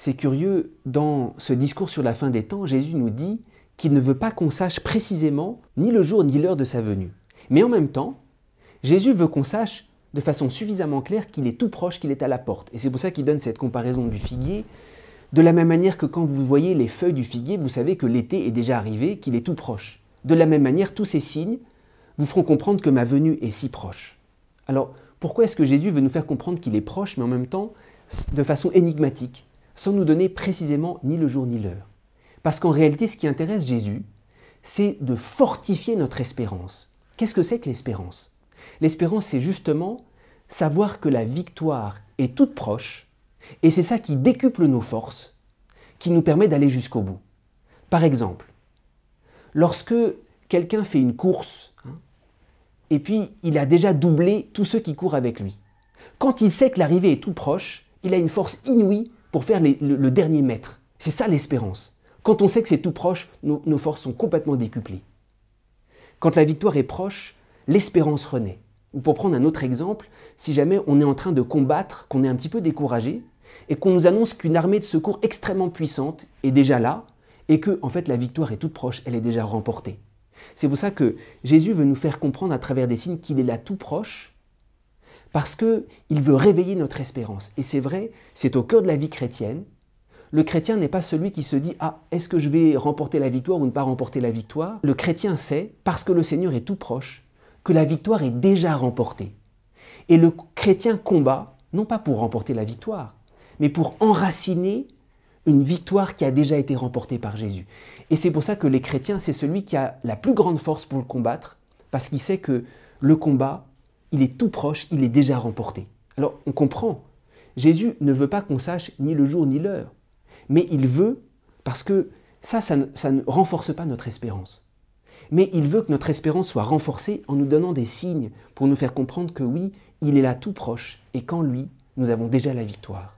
C'est curieux, dans ce discours sur la fin des temps, Jésus nous dit qu'il ne veut pas qu'on sache précisément ni le jour ni l'heure de sa venue. Mais en même temps, Jésus veut qu'on sache de façon suffisamment claire qu'il est tout proche, qu'il est à la porte. Et c'est pour ça qu'il donne cette comparaison du figuier. De la même manière que quand vous voyez les feuilles du figuier, vous savez que l'été est déjà arrivé, qu'il est tout proche. De la même manière, tous ces signes vous feront comprendre que ma venue est si proche. Alors, pourquoi est-ce que Jésus veut nous faire comprendre qu'il est proche, mais en même temps de façon énigmatique sans nous donner précisément ni le jour ni l'heure. Parce qu'en réalité, ce qui intéresse Jésus, c'est de fortifier notre espérance. Qu'est-ce que c'est que l'espérance L'espérance, c'est justement savoir que la victoire est toute proche, et c'est ça qui décuple nos forces, qui nous permet d'aller jusqu'au bout. Par exemple, lorsque quelqu'un fait une course, hein, et puis il a déjà doublé tous ceux qui courent avec lui, quand il sait que l'arrivée est tout proche, il a une force inouïe pour faire le, dernier maître. C'est ça l'espérance. Quand on sait que c'est tout proche, nos, forces sont complètement décuplées. Quand la victoire est proche, l'espérance renaît. Ou pour prendre un autre exemple, si jamais on est en train de combattre, qu'on est un petit peu découragé, et qu'on nous annonce qu'une armée de secours extrêmement puissante est déjà là, et que en fait la victoire est toute proche, elle est déjà remportée. C'est pour ça que Jésus veut nous faire comprendre à travers des signes qu'il est là tout proche, parce qu'il veut réveiller notre espérance. Et c'est vrai, c'est au cœur de la vie chrétienne. Le chrétien n'est pas celui qui se dit ⁇ Ah, est-ce que je vais remporter la victoire ou ne pas remporter la victoire ?⁇ Le chrétien sait, parce que le Seigneur est tout proche, que la victoire est déjà remportée. Et le chrétien combat, non pas pour remporter la victoire, mais pour enraciner une victoire qui a déjà été remportée par Jésus. Et c'est pour ça que les chrétiens, c'est celui qui a la plus grande force pour le combattre, parce qu'il sait que le combat, il est tout proche, il est déjà remporté. Alors on comprend, Jésus ne veut pas qu'on sache ni le jour ni l'heure, mais il veut, parce que ça, ça ne, renforce pas notre espérance. Mais il veut que notre espérance soit renforcée en nous donnant des signes pour nous faire comprendre que oui, il est là tout proche et qu'en lui, nous avons déjà la victoire.